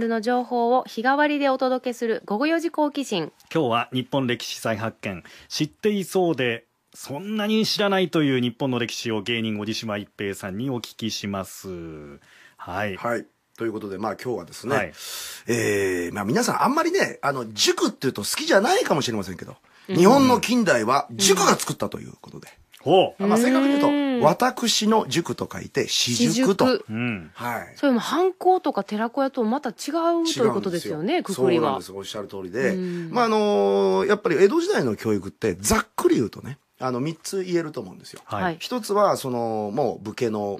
の情報を日替わりでお届けする午後4時好奇心今日は日本歴史再発見知っていそうでそんなに知らないという日本の歴史を芸人小島一平さんにお聞きしますはい、はい。ということで、まあ今日はですね、はいえー、まあ皆さんあんまりね、あの、塾っていうと好きじゃないかもしれませんけど、日本の近代は塾が作ったということで。まあ、正確に言うと、私の塾と書いて、私塾と。塾うん、はい。それも、犯行とか寺子屋とまた違うということですよね、くくりは。そうなんです。おっしゃる通りで。まあ、あのー、やっぱり江戸時代の教育って、ざっくり言うとね、あの、三つ言えると思うんですよ。はい。一つは、その、もう、武家の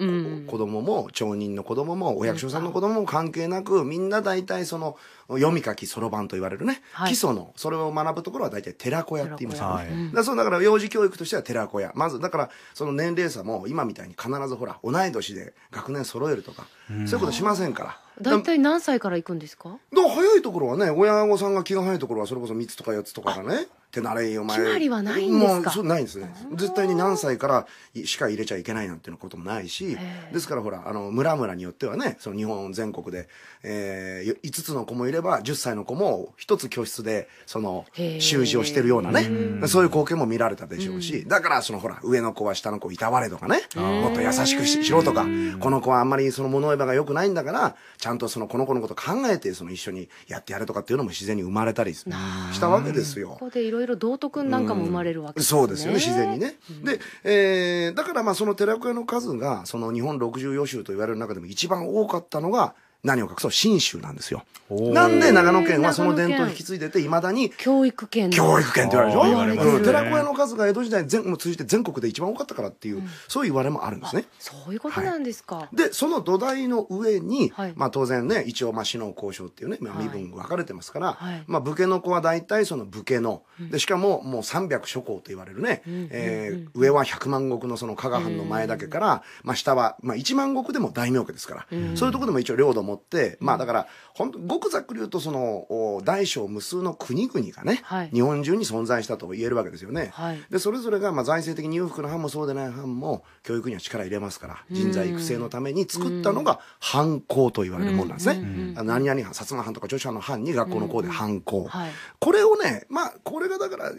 子供も、町人の子供も、お役所さんの子供も関係なく、みんな大体その、読み書きそろばんと言われるね、はい、基礎の、それを学ぶところは大体寺子屋って言いますよね。だそうだから幼児教育としては寺子屋。まず、だからその年齢差も今みたいに必ずほら、同い年で学年揃えるとか、うん、そういうことしませんから。大体何歳から行くんですかだ早いところはね、親御さんが気が早いところはそれこそ3つとか4つとかがね、手慣れいお前。決まりはないんですかそうないんですね。絶対に何歳からしか入れちゃいけないなんていうこともないし、ですからほら、あの、村々によってはね、その日本全国で、えー、5つの子もいれば、ば10歳の子も一つ教室でその習字をしてるようなねそういう光景も見られたでしょうし、だからそのほら上の子は下の子いたわれとかねもっと優しくしろとかこの子はあんまりその物言えばが良くないんだからちゃんとそのこの子のこと考えてその一緒にやってやれとかっていうのも自然に生まれたりしたわけですよ。ここでいろいろ道徳なんかも生まれるわけ、ね、そうですよね自然にね。で、えー、だからまあその寺子屋の数がその日本6余集と言われる中でも一番多かったのが何を隠そう、信州なんですよ。なんで長野県はその伝統を引き継いでて、いまだに。教育圏。教育圏って言われるでしょ、う寺子屋の数が江戸時代全も通じて全国で一番多かったからっていう、そういう言われもあるんですね。そういうことなんですか。で、その土台の上に、はい、まあ当然ね、一応、まあ、死の交渉っていうね、まあ、身分分かれてますから、はい、まあ、武家の子は大体その武家の、で、しかももう300諸侯と言われるね、うん、えー、上は100万石のその加賀藩の前だけから、まあ、下は、まあ、1万石でも大名家ですから、そういうところでも一応領土も思って、まあだから本当ごくざっくり言うとその大小無数の国々がね、はい、日本中に存在したと言えるわけですよね、はい、でそれぞれがまあ財政的に裕福な藩もそうでない藩も教育には力入れますから人材育成のために作ったのが藩校と言われるものなんですね、何々藩薩摩藩とか著者の藩に学校の校で藩校、はい、これをねまあこれがだから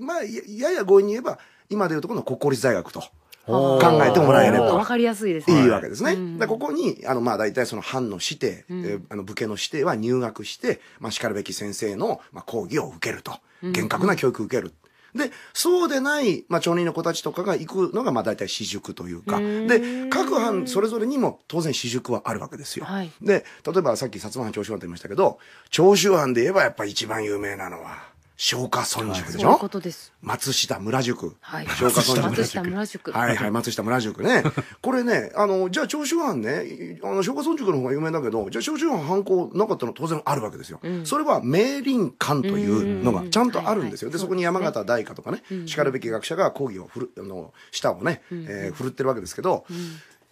まあやや強引に言えば今でいうとこの国公立大学と。考えてもらえれば。わかりやすいですね。いいわけですね。でここに、あの、まあ、大体その藩の指定、うん、あの、武家の指定は入学して、まあ、叱るべき先生の、まあ、講義を受けると。厳格な教育を受ける。で、そうでない、まあ、町人の子たちとかが行くのが、まあ、大体私塾というか、で、各藩それぞれにも当然私塾はあるわけですよ。はい、で、例えばさっき薩摩藩長州藩と言いましたけど、長州藩で言えばやっぱ一番有名なのは、松下村塾でしょ、そういう松下村塾。はい。松下村塾。松下村塾。はいはい、松下村塾ね。これね、あの、じゃあ長州藩ね、あの、松下村塾の方が有名だけど、じゃあ長州藩犯行なかったの当然あるわけですよ。うん、それは明倫館というのがちゃんとあるんですよ。で、そこに山形大家とかね、しかるべき学者が講義を振る、あの、舌をね、えー、振るってるわけですけど、うん、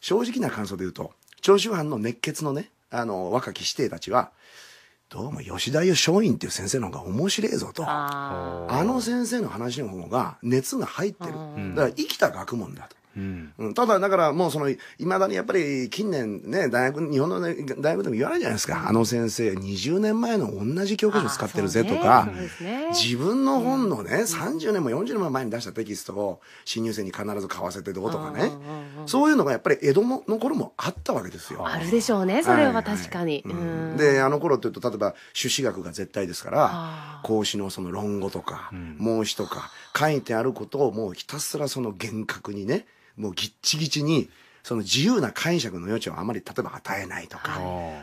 正直な感想で言うと、長州藩の熱血のね、あの、若き師弟たちは、どうも吉田優松陰っていう先生の方が面白いぞと。あの先生の話の方が熱が入ってる。だから生きた学問だと。うん、ただ、だからもうその、いまだにやっぱり近年ね、大学、日本の、ね、大学でも言わないじゃないですか。あの先生、20年前の同じ教科書使ってるぜとか、ね自分の本のね、うん、30年も40年も前に出したテキストを新入生に必ず買わせてどうとかね。そういうのがやっぱり江戸の頃もあったわけですよ。あるでしょうね、それは確かに。で、あの頃っていうと、例えば、朱子学が絶対ですから、孔子のその論語とか、孟子とか、書いてあることをもうひたすらその厳格にね、もうぎっちぎちに、その自由な解釈の余地をあまり例えば与えないとか、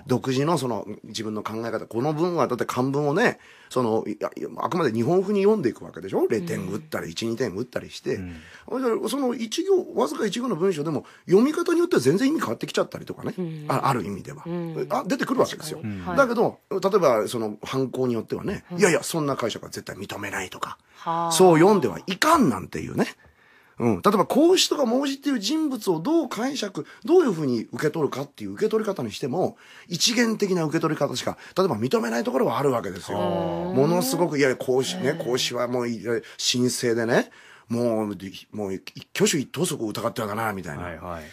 独自のその自分の考え方、この文はだって漢文をね、そのあくまで日本風に読んでいくわけでしょ ?0 点打ったり、1、2点打ったりして、うん、その1行、わずか1行の文章でも読み方によっては全然意味変わってきちゃったりとかね、うん、あある意味では、うん、あ。出てくるわけですよ。だけど、例えばその犯行によってはね、いやいや、そんな解釈は絶対認めないとか、そう読んではいかんなんていうね。うん、例えば孔子とか孟子っていう人物をどう解釈どういうふうに受け取るかっていう受け取り方にしても一元的な受け取り方しか例えば認めないところはあるわけですよ。ものすごくいや孔子ね孔子はもう神聖でねもうもう一挙手一投足を疑ってはなみたいな、はいはい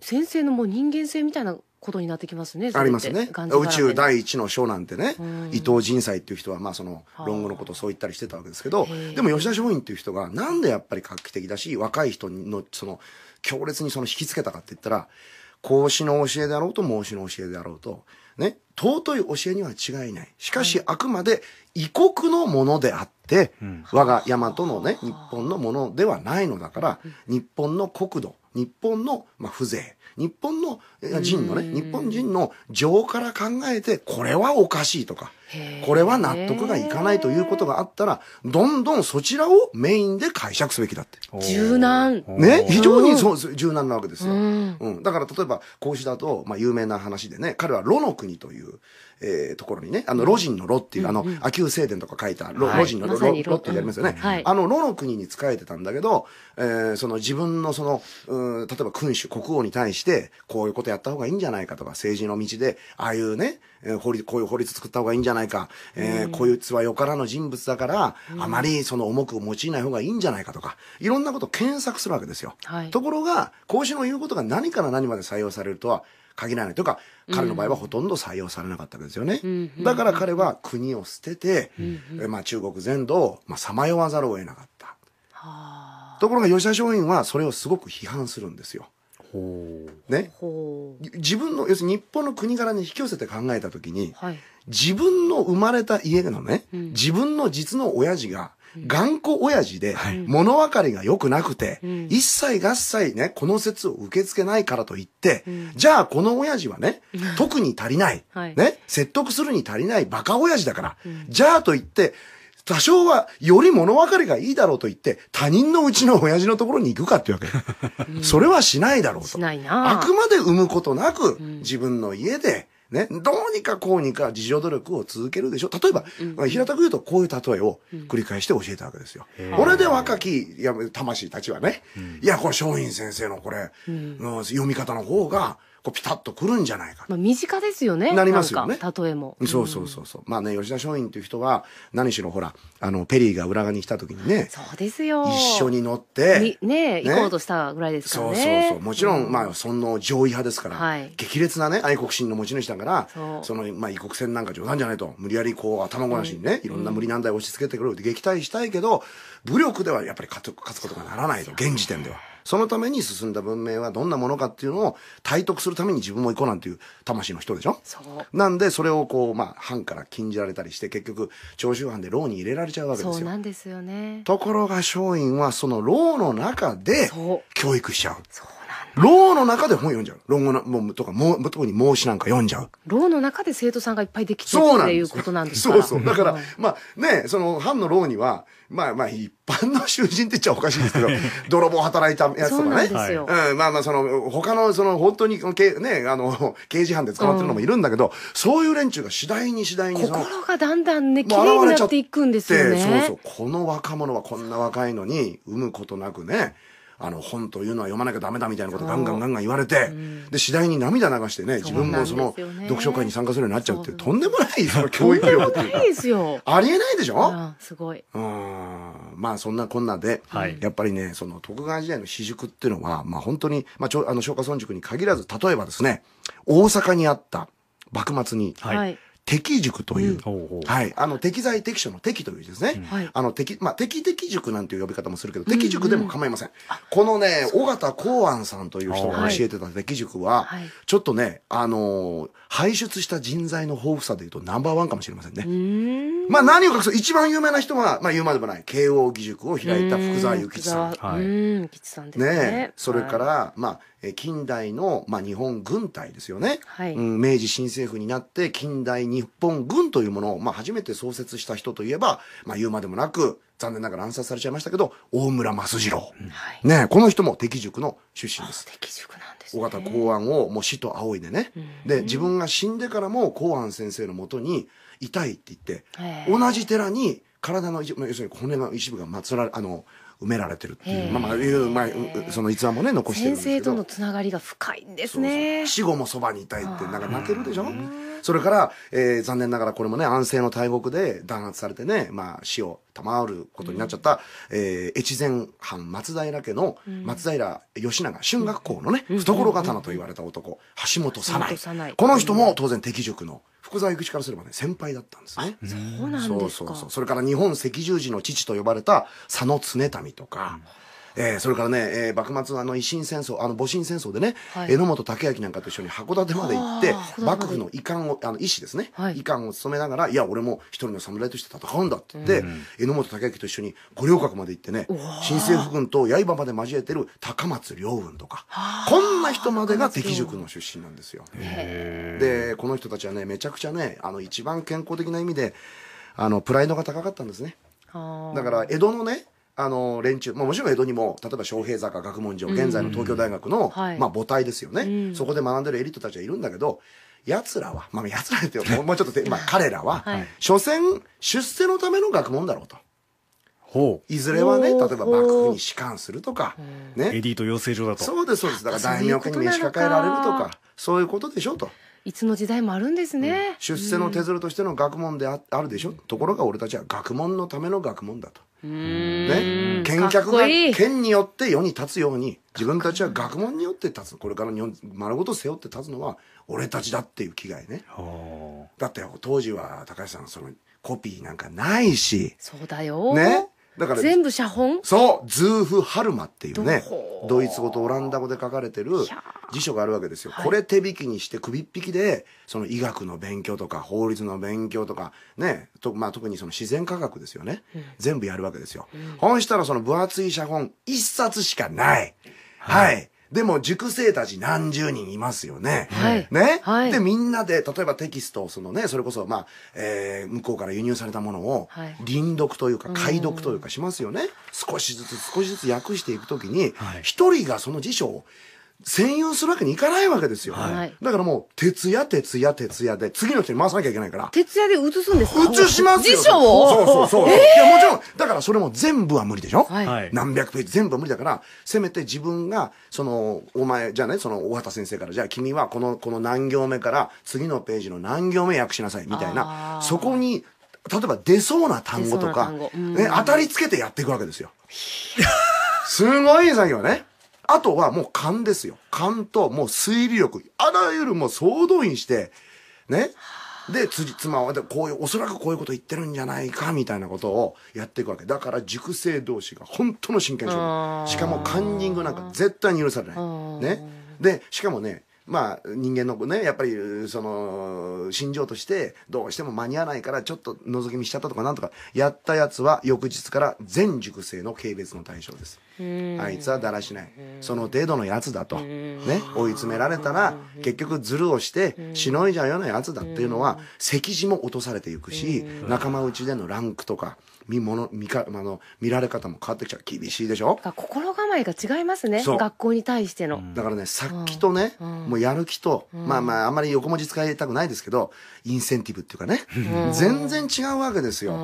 先生のもう人間性みたいなことになってきますね。ありますね。宇宙第一の章なんてね、うん、伊藤仁斎っていう人は、まあその論語のことをそう言ったりしてたわけですけど、でも吉田松陰っていう人がなんでやっぱり画期的だし、若い人のその強烈にその引きつけたかって言ったら、孔子の教えであろうと孟子の教えであろうと、ね、尊い教えには違いない。しかし、あくまで異国のものであって、我が山とのね、日本のものではないのだから、日本の国土、日本の、まあ、風情日本の人のね日本人の情から考えてこれはおかしいとかこれは納得がいかないということがあったらどんどんそちらをメインで解釈すべきだって柔軟ね非常にそう、柔軟なわけですよ、うん、だから例えば孔子だと、まあ、有名な話でね彼は「炉の国」というえー、ところにね、あの、路人のロっていう、あの、秋旧聖殿とか書いた、ロ、路人のロ、ロロってやりますよね。はい、あの、ロの国に仕えてたんだけど、えー、その自分のその、うん、例えば君主、国王に対して、こういうことやった方がいいんじゃないかとか、政治の道で、ああいうね、えー、法律、こういう法律作った方がいいんじゃないか、えー、こいつはよからの人物だから、あまりその重く用いない方がいいんじゃないかとか、いろんなこと検索するわけですよ。はい、ところが、孔子の言うことが何から何まで採用されるとは、限らないというか彼の場合はほとんど採用されなかったわけですよね、だから彼は国を捨てて、まあ、中国全土をさまよわざるを得なかったところが吉田松陰はそれをすごく批判するんですよね、自分の要するに日本の国柄に引き寄せて考えた時に、はい、自分の生まれた家のね、うん、自分の実の親父が頑固親父で、物分かりが良くなくて、うん、一切合切ね、この説を受け付けないからといって、うん、じゃあこの親父はね、特に足りない、はい、ね、説得するに足りないバカ親父だから、じゃあと言って、多少はより物分かりがいいだろうと言って、他人のうちの親父のところに行くかっていうわけ。うん、それはしないだろうと。しないな。あくまで産むことなく、自分の家で、ね、どうにかこうにか自助努力を続けるでしょ。例えば、うん、平たく言うとこういう例えを繰り返して教えたわけですよ。これで若き魂たちはね、いや、これ松陰先生のこれ、読み方の方が、こうピタッとくるんじゃないか。まあ、身近ですよね。なりますよね。例えも。そうそうそうそう。まあね、吉田松陰という人は、何しろほら、あの、ペリーが裏側に来た時にね。そうですよ。一緒に乗って。ね行こうとしたぐらいですからね。そうそうそう。もちろん、まあ、その上位派ですから、激烈なね、愛国心の持ち主だから、その、まあ、異国船なんか冗談じゃないと、無理やりこう、頭ごなしにね、いろんな無理難題を押し付けてくるって撃退したいけど、武力ではやっぱり勝つことがならないと、現時点では。そのために進んだ文明はどんなものかっていうのを体得するために自分も行こうなんていう魂の人でしょう。なんでそれをこう、まあ、藩から禁じられたりして結局長州藩で牢に入れられちゃうわけですよそうなんですよねところが松陰はその牢の中で教育しちゃうそう牢の中で本読んじゃう。論語の、もう、とか、もう、特に孟子なんか読んじゃう。牢の中で生徒さんがいっぱいできてるっていうことなんですかそうそう。だから、まあね、その、藩の牢には、まあまあ、一般の囚人って言っちゃおかしいですけど、泥棒働いたやつとかね。うんまあまあ、その、他の、その、本当に、ね、あの、刑事犯で捕まってるのもいるんだけど、そういう連中が次第に次第に。心がだんだんね、綺麗になっていくんですよね。そうそう。この若者はこんな若いのに、産むことなくね、あの本というのは読まなきゃダメだみたいなことガンガンガンガン言われて、で次第に涙流してね自分もその読書会に参加するようになっちゃうっていうとんでもないその教育力っていうかありえないでしょすごいうんまあそんなこんなで、はい、やっぱりねその徳川時代の私塾っていうのは、まあ、本当に、まあ、ちょあの松下村塾に限らず例えばですね大阪にあった幕末に、はい、敵塾という、はい、あの適材適所の敵というですね、あの敵、まあ、敵敵塾なんていう呼び方もするけど、敵塾でも構いません。このね、尾形公安さんという人が教えてた敵塾は、はい、ちょっとね、あの排輩出した人材の豊富さでいうとナンバーワンかもしれませんね。まあ何を隠す一番有名な人は、まあ言うまでもない、慶応義塾を開いた福沢諭吉さん。はい、うん、吉さんですね。ねそれから、まあ、え近代の、まあ、日本軍隊ですよね、はい、うん、明治新政府になって近代日本軍というものを、まあ、初めて創設した人といえば、まあ、言うまでもなく残念ながら暗殺されちゃいましたけど大村益次郎、はい、ね、この人も敵塾の出身です。敵塾なんです、ね、尾形公安をもう死と仰いでね、うん、で自分が死んでからも公安先生のもとに痛いって言って、同じ寺に体の要するに骨の一部が祀られあの埋められてるっていう、まあ、まあいうまあその逸話もね残してるんですけど先生とのつながりが深いんですね死後もそばにいたいってなんか泣けるでしょそれから、えー、残念ながらこれもね安政の大国で弾圧されてね、まあ、死を賜ることになっちゃった、うん、えー、越前藩松平家の松平義長、春学校のね、懐刀と言われた男、橋本早苗,、この人も当然敵塾の福沢諭吉からすればね先輩だったんですねそうなんですかそうそうそうそれから日本赤十字の父と呼ばれた佐野常民とか、うんえー、それからね、えー、幕末のあの維新戦争あの戊辰戦争でね、はい、榎本武明なんかと一緒に函館まで行って幕府の遺憾をあの医師ですね、はい、遺憾を務めながらいや俺も一人の侍として戦うんだって言って、うん、榎本武明と一緒に五稜郭まで行ってね新政府軍と刃まで交えてる高松両軍とかこんな人までが敵塾の出身なんですよ。でこの人たちはねめちゃくちゃねあの一番健康的な意味であのプライドが高かったんですね。だから江戸のねあの連中、まあ、もちろん江戸にも例えば昌平坂学問所現在の東京大学の、まあ、母体ですよね、うん、そこで学んでるエリートたちはいるんだけど奴らは、まあ、奴らって もうもうちょっと、まあ、彼らは、はい、所詮出世のための学問だろうと。ほういずれはね例えば幕府に仕官するとか、ね、エリート養成所だとそうですそうですだから大名家に召し抱えられるとかそういうことでしょうといつの時代もあるんですね、うん、出世の手鶴としての学問でああるでしょ、うところが俺たちは学問のための学問だとね、剣客が剣によって世に立つように自分たちは学問によって立つこれから日本丸ごと背負って立つのは俺たちだっていう気概ねだって当時は高橋さんそのコピーなんかないしそうだよ、ね、だから全部写本そうズーフ・ハルマっていうねドイツ語とオランダ語で書かれてる辞書があるわけですよ、はい、これ手引きにして首っ引きでその医学の勉強とか法律の勉強とかねと、まあ、特にその自然科学ですよね、うん、全部やるわけですよ、うん、ほんしたらその分厚い写本一冊しかない、はい、はいでも塾生たち何十人いますよね。はい、ね、はい、で、みんなで、例えばテキスト、そのね、それこそ、まあ、えー、向こうから輸入されたものを、輪読というか、解読というかしますよね。少しずつ少しずつ訳していくときに、一、人がその辞書を専用するわけにいかないわけですよ、はい、だからもう徹夜徹夜徹夜で次の人に回さなきゃいけないから徹夜で移すんですか移しますよ辞書をそうそうそう、えー、いやもちろんだからそれも全部は無理でしょ、はい、何百ページ全部は無理だからせめて自分がそのお前じゃあねその大畑先生からじゃあ君はこのこの何行目から次のページの何行目訳しなさいみたいなそこに例えば出そうな単語とかね、当たりつけてやっていくわけですよすごい作業ねあとはもう勘ですよ。勘ともう推理力。あらゆるもう総動員して、ね。で、辻妻は、こういう、おそらくこういうこと言ってるんじゃないか、みたいなことをやっていくわけ。だから、熟成同士が本当の真剣勝負。しかも、カンニングなんか絶対に許されない。ね。で、しかもね、まあ、人間のねやっぱりその心情としてどうしても間に合わないからちょっと覗き見しちゃったとかなんとかやったやつは翌日から全塾生の軽蔑の対象ですあいつはだらしないその程度のやつだと、ね、追い詰められたら結局ズルをしてしのいじゃうようなやつだっていうのは席次も落とされていくし仲間内でのランクとか見もの見かあの見られ方も変わってきちゃう厳しいでしょ心構えが違いますね学校に対してのだからね殺気とね、うん、もうやる気と、うん、まあまああんまり横文字使いたくないですけどインセンティブっていうかね、うん、全然違うわけですよ、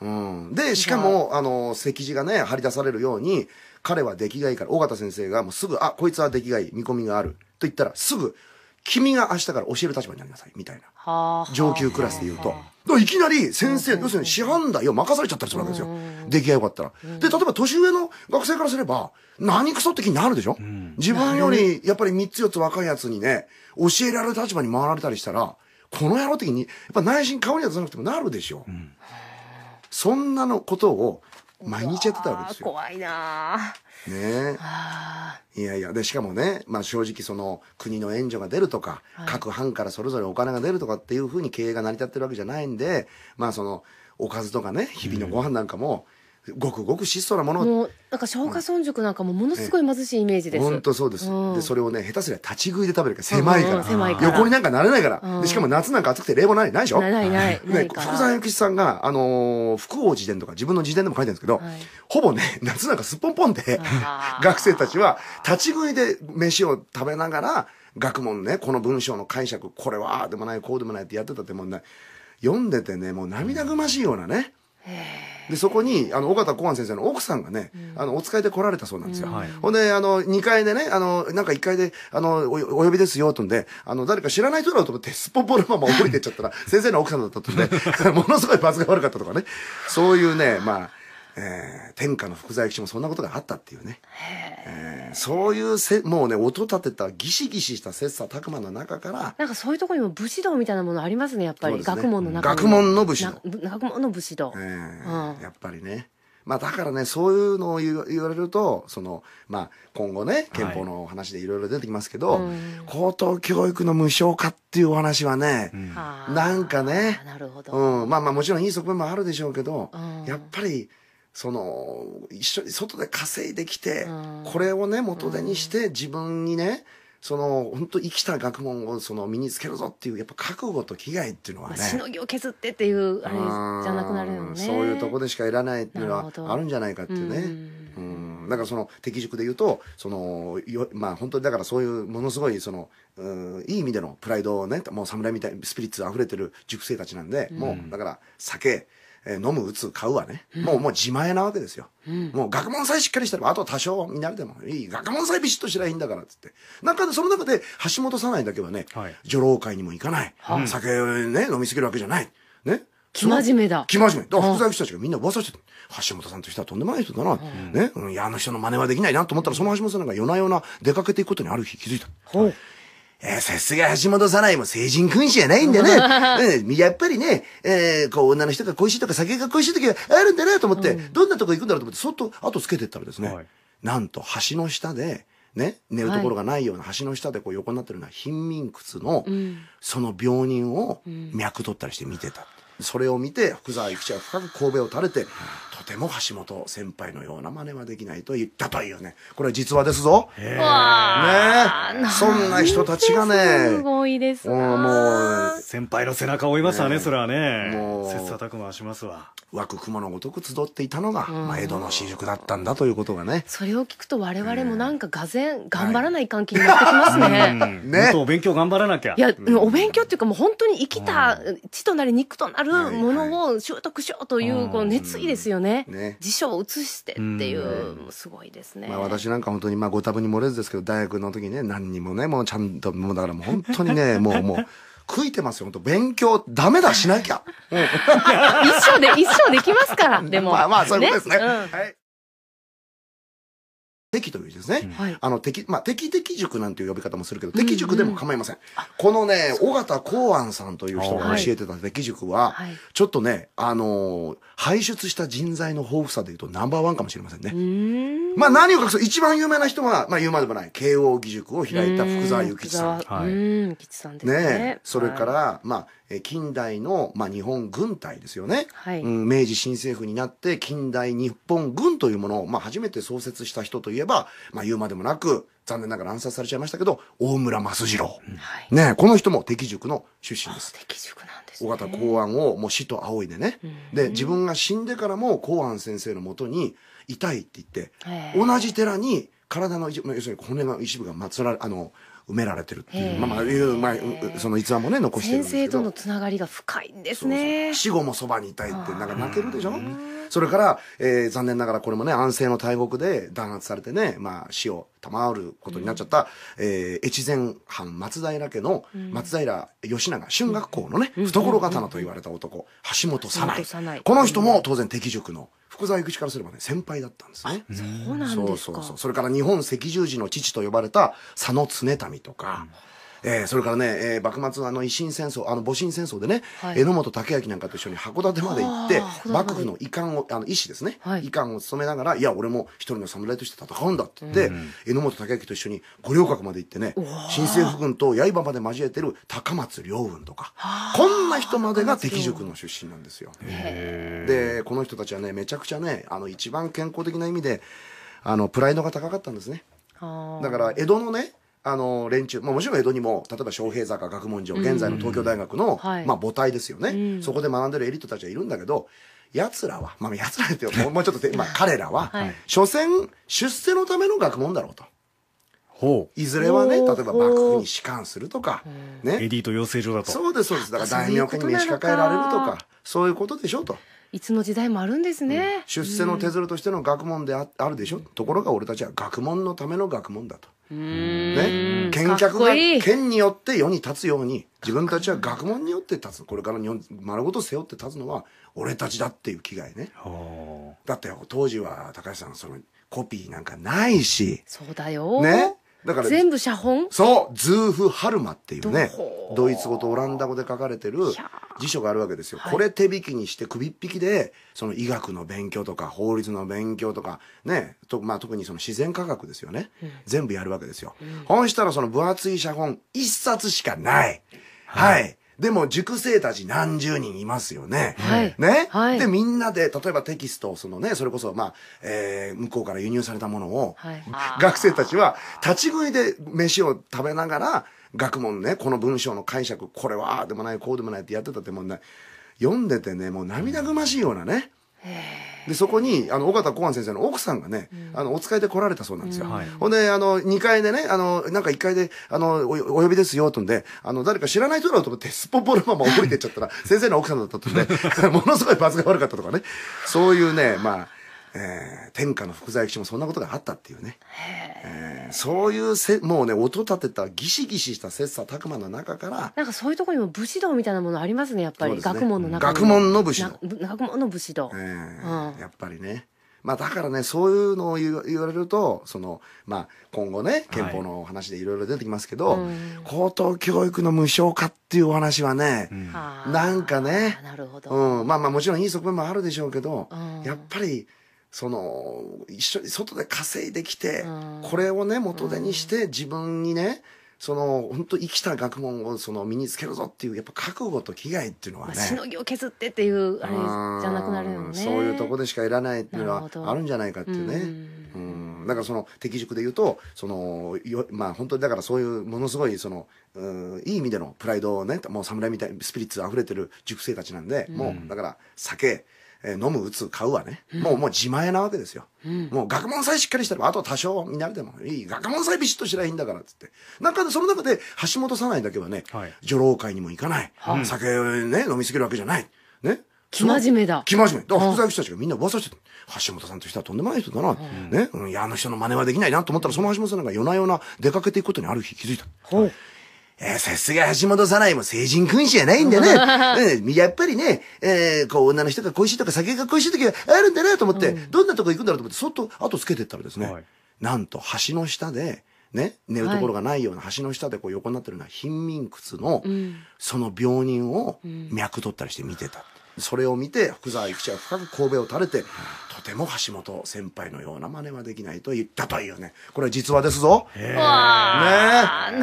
うんでしかもあの席字がね張り出されるように彼は出来がいいから尾形先生がもうすぐ「あこいつは出来がいい見込みがある」と言ったらすぐ「君が明日から教える立場になりなさい」みたいな上級クラスで言うと。いきなり先生、要するに師範代を任されちゃったりするわけですよ。出来が良かったら。で、例えば年上の学生からすれば、何クソって気になるでしょ、う自分より、やっぱり3つ4つ若いやつにね、教えられる立場に回られたりしたら、この野郎的に、やっぱ内心顔には出さなくてもなるでしょ、うん、そんなのことを毎日やってたわけですよ。怖いなねいやいや、で、しかもね、まあ正直その国の援助が出るとか、はい、各班からそれぞれお金が出るとかっていうふうに経営が成り立ってるわけじゃないんで、まあその、おかずとかね、日々のご飯なんかも、うんごくごく質素なものもうなんか消化村塾なんかもものすごい貧しいイメージです、本当そうです、でそれをね下手すりゃ立ち食いで食べるから狭いから,、狭いから横になんかなれないから、でしかも夏なんか暑くて冷房ないないでしょないないない、ね、福沢諭吉さんが、あの福王辞典とか自分の辞典でも書いてるんですけど、ほぼね 夏なんかすっぽんぽんで 学生たちは立ち食いで飯を食べながら学問ねこの文章の解釈これはでもないこうでもないってやってたってもんね読んでてねもう涙ぐましいようなね、でそこにあの尾方公安先生の奥さんがね、うん、あのお使いで来られたそうなんですよ、うんはい、ほんであの2階でねあのなんか1階であのお呼びですよとんであの誰か知らない人だと思ってすっぽぽのまま降りてっちゃったら先生の奥さんだったとんで ものすごい罰が悪かったとかねそういうねまあえー、天下の福在吉もそんなことがあったっていうね、えー、そういうせもうね音立てたギシギシした切磋琢磨の中からなんかそういうところにも武士道みたいなものありますねやっぱり、ね、学問の中学問の武士道学問の武士道、えー、うん、やっぱりねまあ、だからね、そういうのを言われると、その、まあ、今後ね、憲法の話でいろいろ出てきますけど、はいうん、高等教育の無償化っていうお話はね、うん、なんかね、うん、まあまあもちろんいい側面もあるでしょうけど、うん、やっぱり、その一緒に外で稼いできて、これをね元手にして自分にね、その本当生きた学問をその身につけるぞっていうやっぱ覚悟と気概っていうのはね、まあ、しのぎを削ってっていうあれじゃなくなるよねそういうとこでしかいらないっていうのはあるんじゃないかっていうねうんだからその適塾で言うとそのよまあ本当にだからそういうものすごいそのうんいい意味でのプライドをねもう侍みたいスピリッツあふれてる塾生たちなんで、もうだから酒えー、飲む、打つ、買うはね、もう、もう自前なわけですよ。うん、もう学問さえしっかりしてれば、あと多少見慣れてもいい。学問さえビシッとしりゃいいんだからつって。なんかその中で、橋本さないだけはね、はい、女郎会にも行かない。はい、酒ね、飲みすぎるわけじゃない。ね。生真面目だ。生真面目。だから、福沢人たちがみんな噂してた。橋本さんとい人はとんでもない人だな。ね。うん、いや、あの人の真似はできないなと思ったら、その橋本さんが夜な夜な出かけていくことにある日気づいた。はいさすが橋本さないも成人君子じゃないんだな。うん、やっぱりね、えー、こう、女の人が恋しいとか酒が恋しい時があるんだなと思って、うん、どんなとこ行くんだろうと思って、そっと後つけてったらですね、はい、なんと橋の下で、ね、寝るところがないような橋の下でこう横になってるのは貧民窟の、その病人を脈取ったりして見てたそれを見て福沢諭吉は深く神戸を垂れてとても橋本先輩のような真似はできないと言ったというねこれは実話ですぞねそんな人たちがねすごいですもう先輩の背中を追いますわねそれはね切磋琢磨しますわ湧く雲のごとく集っていたのが、まあ、江戸の新宿だったんだということがねそれを聞くと我々もなんかがぜん頑張らない関係になってきますねねお勉強頑張らなきゃいやお勉強っていうかもう本当に生きた血となり肉となるるものを習得しようというこの熱意ですよね,、ね辞書を移してっていう、すごいですね、まあ、私なんか本当にまあご多分に漏れずですけど大学の時ね何にもねもうちゃんともうだからもう本当にね もうもう。食いてますよ、本当勉強、ダメだ、しなきゃ。一生で、一生できますから、でも。まあまあ、そういうことですね。ねうん、はい。敵という字ですね。はい、あの、敵、まあ、敵敵塾なんていう呼び方もするけど、敵塾でも構いません。うんうん、このね、小形公安さんという人が教えてた敵塾は、はい、ちょっとね、あのー、輩出した人材の豊富さで言うとナンバーワンかもしれませんね。んまあ、何を隠す、一番有名な人は、まあ、言うまでもない、慶応義塾を開いた福沢諭吉さん。はい。ね、ね、それから、はい、まあ、近代の、まあ、日本軍隊ですよね、はいうん、明治新政府になって近代日本軍というものを、まあ、初めて創設した人といえば、まあ、言うまでもなく残念ながら暗殺されちゃいましたけど大村益次郎、はい、ね、この人も敵塾の出身です。敵塾なんです、ね、尾形公安をもう死と仰いでね、で自分が死んでからも公安先生のもとに痛いって言って、同じ寺に体の一部、要するに骨の一部が祀られ、あの、埋められてるっていう、まあ、まあいう、まあ、その逸話もね残してるんですけど先生とのつながりが深いんですね死後もそばにいたいってなんか泣けるでしょ、うそれから、えー、残念ながらこれもね、安政の大国で弾圧されてね、まあ、死を賜ることになっちゃった、うん、えー、越前藩松平家の松平義長、春学校のね、懐刀と言われた男、橋本早苗。この人も当然敵塾の。福沢諭吉からすればね先輩だったんですね。そうなんですかそうそうそうそれから日本赤十字の父と呼ばれた佐野常民とか、えー、それからね、えー、幕末のあの維新戦争あの戊辰戦争でね、はい、榎本武明なんかと一緒に函館まで行って幕府の遺憾をあの意思ですね、はい、遺憾を務めながらいや俺も一人の侍として戦うんだって言って、うん、榎本武明と一緒に五稜郭まで行ってね新政府軍と刃まで交えてる高松両軍とかこんな人までが敵塾の出身なんですよ。でこの人たちはねめちゃくちゃねあの一番健康的な意味であのプライドが高かったんですね。だから江戸のねあの連中、まあ、もちろん江戸にも例えば昌平坂学問所現在の東京大学の、まあ、母体ですよね、うん、そこで学んでるエリートたちはいるんだけど奴らは、まあ、奴らって もうもうちょっと、まあ、彼らは、はい、所詮出世のための学問だろうと。ほういずれはね例えば幕府に仕官するとか、ね、エリート養成所だとそうですそうですだから大名国に召し抱えられるとかそういうことでしょうと。いつの時代もあるんですね、うん、出世の手鶴としての学問であるでしょ、うん、ところが俺たちは学問のための学問だと。ね、剣客が剣によって世に立つように自分たちは学問によって立つこれから日本丸ごと背負って立つのは俺たちだっていう気概ねだって当時は高橋さんそのコピーなんかないしそうだよ、ね、だから全部写本そうズーフ・ハルマっていうねドイツ語とオランダ語で書かれてる辞書があるわけですよ、はい、これ手引きにして首っ引きでその医学の勉強とか法律の勉強とかねと、まあ、特にその自然科学ですよね、うん、全部やるわけですよ、うん、本したらその分厚い写本一冊しかない、はい、はいでも塾生たち何十人いますよね。はい、ね、はい、で、みんなで、例えばテキスト、そのね、それこそ、まあ、えー、向こうから輸入されたものを、はい、学生たちは立ち食いで飯を食べながら、学問ね、この文章の解釈、これはああでもない、こうでもないってやってたってもんね、読んでてね、もう涙ぐましいようなね。でそこにあの尾形公安先生の奥さんがね、うん、あのお使いで来られたそうなんですよ。うんはい、ほんであの2階でねあのなんか1階であのお呼びですよとんであの誰か知らない人だと思ってすっぽんぽのまま降りてっちゃったら先生の奥さんだったとんで ものすごい罰が悪かったとかねそういうねまあえー、天下の福諭吉もそんなことがあったっていうね、えー、そういうせもうね音立てたギシギシした切磋琢磨の中からなんかそういうところにも武士道みたいなものありますねやっぱり、ね、学問の中学問の武士道学問の武士道、えー、うん、やっぱりねまあだからねそういうのを言われるとその、まあ、今後ね憲法の話でいろいろ出てきますけど、はい、高等教育の無償化っていうお話はね、うん、なんかねうん、まあまあもちろんいい側面もあるでしょうけど、うん、やっぱり。その一緒に外で稼いできて、これをね元手にして自分にね、その本当生きた学問をその身につけるぞっていうやっぱ覚悟と気概っていうのはね、まあ、しのぎを削ってっていうあれじゃなくなるよねそういうとこでしかいらないっていうのはあるんじゃないかっていうねうんだからその適塾で言うとそのよまあ本当にだからそういうものすごいそのうんいい意味でのプライドをねもう侍みたいにスピリッツ溢れてる塾生たちなんで、もうだから酒えー、飲む、打つ、買うはね、もう、もう自前なわけですよ。うん、もう学問さえしっかりしてれば、あと多少見慣れてもいい。学問さえビシッとしりゃいいんだから、つって。なんか、その中で、橋本さないだけはね、はい、女郎会にも行かない。はい、酒ね、飲みすぎるわけじゃない。ね。気真面目だ。気真面目。だから、福沢人たちがみんな噂して橋本さんという人はとんでもない人だな。ね。うん、いや、あの人の真似はできないなと思ったら、その橋本さんが夜な夜な出かけていくことにある日気づいた。はいさすが橋本さないも成人君子じゃないんだな。うん、やっぱりね、えー、こう、女の人が恋しいとか酒が恋しい時があるんだなと思って、うん、どんなとこ行くんだろうと思って、そっと後つけてったらですね、はい、なんと橋の下で、ね、寝るところがないような橋の下でこう横になってるのは貧民窟の、その病人を脈取ったりして見てたそれを見て福沢諭吉は深く神戸を垂れてとても橋本先輩のような真似はできないと言ったというねこれ実話ですぞね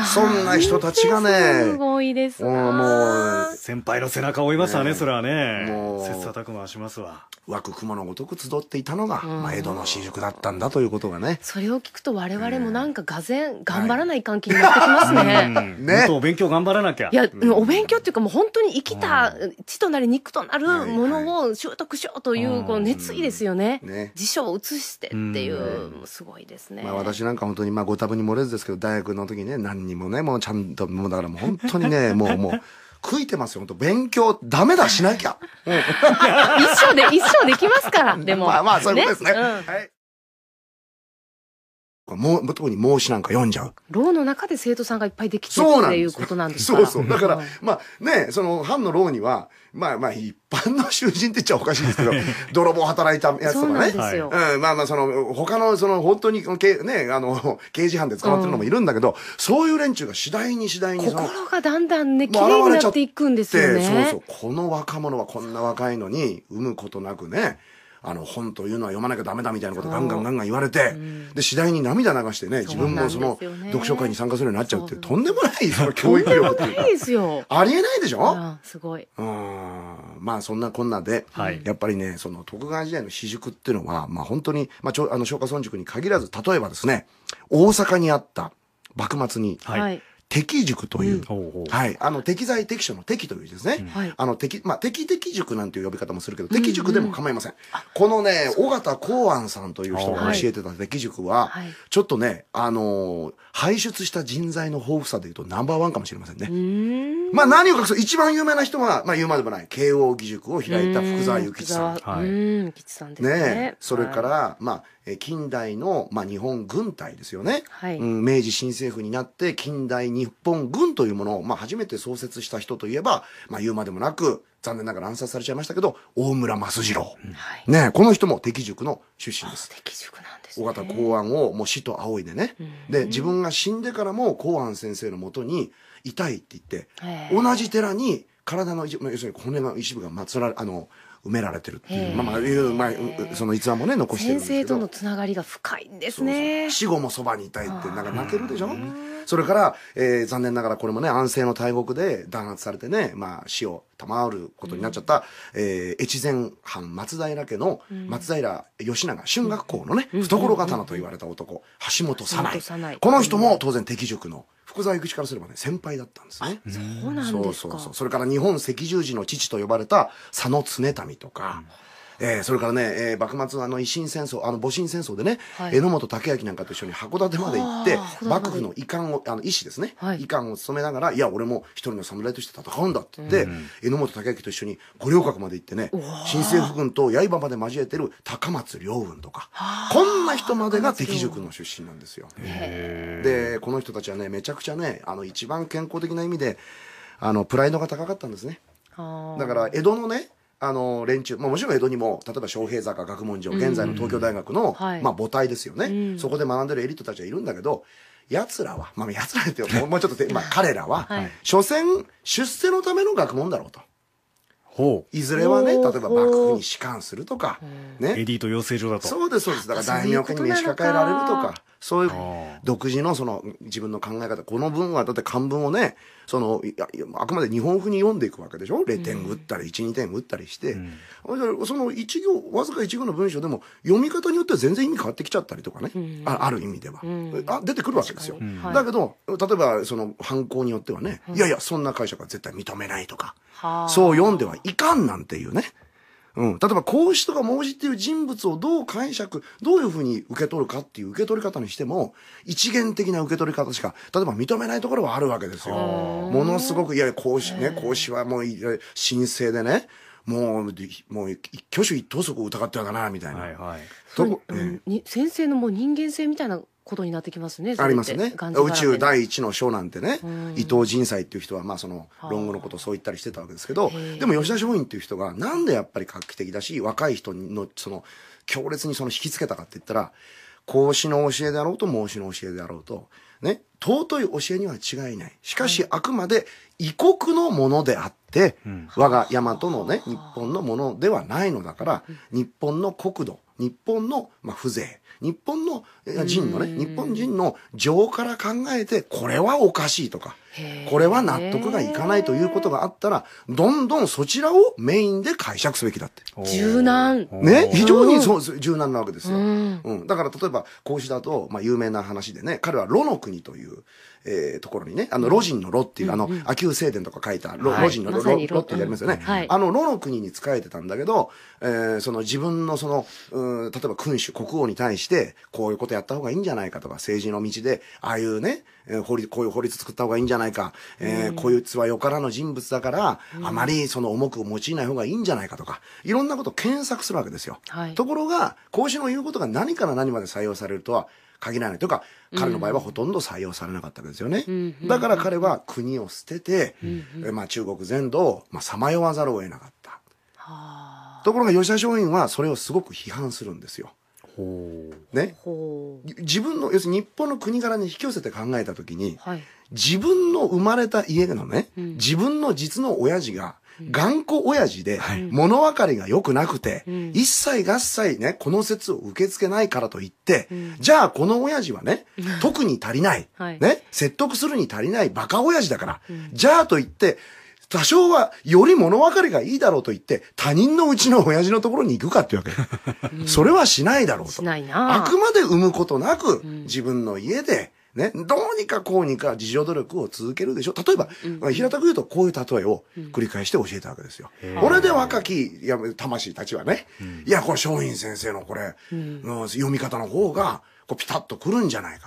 そんな人たちがねすごいですもう先輩の背中を追いますわね、それはねもう切磋琢磨しますわ湧く雲のごとく集っていたのが、まあ、江戸の私塾だったんだということがねそれを聞くと我々もなんかがぜん頑張らない関係になってきますね、はい、ねお勉強頑張らなきゃいや、お勉強っていうかもう本当に生きた血となり肉となるいうものを習得しようというこの熱意ですよね,、ね辞書を移してっていう、すごいですね、まあ、私なんか本当にまあご多分に漏れずですけど大学の時ね何にもねもうちゃんともうだからもう本当にね もうもう。食いてますよ、本当勉強、ダメだ、しなきゃ。うん、一生で、一生できますから、でも。まあまあ、そういうことですね。ねうん、はい。もう、特に申子なんか読んじゃう。牢の中で生徒さんがいっぱいできてるっていうことなんですかそうそう。だから、まあね、その、藩の牢には、まあまあ、一般の囚人って言っちゃおかしいですけど、泥棒働いたやつとかね。そうなんですよ。うん、まあまあ、その、他の、その、本当に、けね、あの、刑事犯で捕まってるのもいるんだけど、うん、そういう連中が次第に次第に。心がだんだんね、綺麗になっていくんですよね。そうそう。この若者はこんな若いのに、産むことなくね、あの本というのは読まなきゃダメだみたいなことガンガンガンガン言われて、で次第に涙流してね自分もその読書会に参加するようになっちゃうっていうとんでもないその教育力っていうよ。ありえないでしょすごいうんまあそんなこんなで、やっぱりねその徳川時代の私塾っていうのはまあ本当に、まあ、ちょあの松下村塾に限らず例えばですね大阪にあった幕末に、はい、適塾という、うん、はい、あの適材適所の適というですね、うん、あの適、まあ、適適塾なんていう呼び方もするけど、適塾でも構いません。このね、尾形公安さんという人が教えてた適塾は、はい、ちょっとね、あのー、輩出した人材の豊富さでいうとナンバーワンかもしれませんね。んまあ何を隠す、一番有名な人は、まあ言うまでもない、慶応義塾を開いた福沢諭吉さん。はい。ね、ね、それから、まあ、近代の、まあ、日本軍隊ですよね、はい、うん、明治新政府になって近代日本軍というものを、まあ、初めて創設した人といえば、まあ、言うまでもなく残念ながら暗殺されちゃいましたけど大村益次郎、はい、ね、この人も敵塾の出身です。敵塾なんです、ね、尾形公安をもう死と仰いでね、うん、で自分が死んでからも公安先生のもとに痛いって言って、同じ寺に体の一部、要するに骨の一部が祀られ、あの、埋められてるっていう、まあまあいうまあ、その逸話もね残してるんですけど先生とのつながりが深いんですね死後もそばにいたいってなんか泣けるでしょ、うんそれから、えー、残念ながらこれもね、安政の大国で弾圧されてね、まあ、死を賜ることになっちゃった、うん、えー、越前藩松平家の松平義長、春学校のね、懐刀と言われた男、橋本ない。この人も当然敵塾の。福沢諭吉からすればね先輩だったんですね。そうなんですかそうそうそう。それから日本赤十字の父と呼ばれた佐野常民とか、えー、それからね、えー、幕末のあの維新戦争あの戊辰戦争でね、はい、榎本武明なんかと一緒に函館まで行って幕府の遺憾をあの医師ですね、はい、遺憾を務めながらいや俺も一人の侍として戦うんだって言って、うん、榎本武明と一緒に五稜郭まで行ってね新政府軍と刃まで交えてる高松両軍とかこんな人までが敵塾の出身なんですよ。でこの人たちはねめちゃくちゃねあの一番健康的な意味であのプライドが高かったんですね。だから江戸のねあの連中、まあ、もちろん江戸にも例えば昌平坂学問所現在の東京大学の、まあ、母体ですよね、うん、そこで学んでるエリートたちはいるんだけど奴らは、まあ、奴らってもう もうちょっと、まあ、彼らは、はい、所詮出世のための学問だろうと。いずれはね例えば幕府に仕官するとか、ね、エリート養成所だとそうですそうですだから大名家に召し抱えられるとかそういう独自のその自分の考え方この文はだって漢文をねそのあくまで日本風に読んでいくわけでしょ0点打ったり12点打ったりして、うん、その1行わずか1行の文章でも読み方によっては全然意味変わってきちゃったりとかね、うん、あある意味では、うん、あ出てくるわけですよ、だけど例えばその犯行によってはね、いやいやそんな解釈は絶対認めないとか、そう読んではいかんなんていうねうん、例えば孔子とか孟子っていう人物をどう解釈どういうふうに受け取るかっていう受け取り方にしても一元的な受け取り方しか例えば認めないところはあるわけですよ。ものすごくいや孔子ね孔子はもう神聖でねもう、もう一挙手一投足を疑ってはだな、みたいな。はいはい、と、うん、先生のもう人間性みたいなことになってきますね。ありますね。宇宙第一の書なんてね、うん、伊藤仁斎っていう人は、まあその論語のことをそう言ったりしてたわけですけど、でも吉田松陰っていう人がなんでやっぱり画期的だし、若い人のその強烈にその引きつけたかって言ったら、孔子の教えであろうと孟子の教えであろうと、ね、尊い教えには違いない。しかし、あくまで異国のものであって、はい、我が大和のね、日本のものではないのだから、日本の国土、日本の、まあ、風情日本の人のね日本人の情から考えてこれはおかしいとかこれは納得がいかないということがあったらどんどんそちらをメインで解釈すべきだって柔軟ね非常にそう柔軟なわけですよ、うん、だから例えば孔子だと、まあ、有名な話でね彼は「炉の国」という、えー、ところにね、あの、ロジンのロっていう、あの、阿久聖殿とか書いたロ、ロジンのロ,、ロってやりますよね。はい、あの、ロの国に仕えてたんだけど、えー、その自分のその、うん、例えば君主、国王に対して、こういうことやった方がいいんじゃないかとか、政治の道で、ああいうね、えー、法律、こういう法律作った方がいいんじゃないか、えー、こいつはよからの人物だから、あまりその重く用いない方がいいんじゃないかとか、いろんなことを検索するわけですよ。はい、ところが、孔子の言うことが何から何まで採用されるとは、限らないというか彼の場合はほとんど採用されなかったわけですよね、だから彼は国を捨てて、まあ、中国全土をさまよわざるを得なかった、ところが吉田松陰はそれをすごく批判するんですよ。ね、自分の要するに日本の国柄に引き寄せて考えた時に、はい、自分の生まれた家のね、うん、自分の実の親父が頑固親父で、物分かりが良くなくて、一切合切ね、この説を受け付けないからといって、じゃあこの親父はね、特に足りない、ね、説得するに足りないバカ親父だから、じゃあと言って、多少はより物分かりがいいだろうと言って、他人のうちの親父のところに行くかっていうわけ。それはしないだろうと。しないな。あくまで産むことなく、自分の家で、ね、どうにかこうにか自助努力を続けるでしょ。例えば、うん、平たく言うとこういう例えを繰り返して教えたわけですよ。これで若きや魂たちはね、うん、いや、これ松陰先生のこれ、うん、読み方の方がこうピタッとくるんじゃないか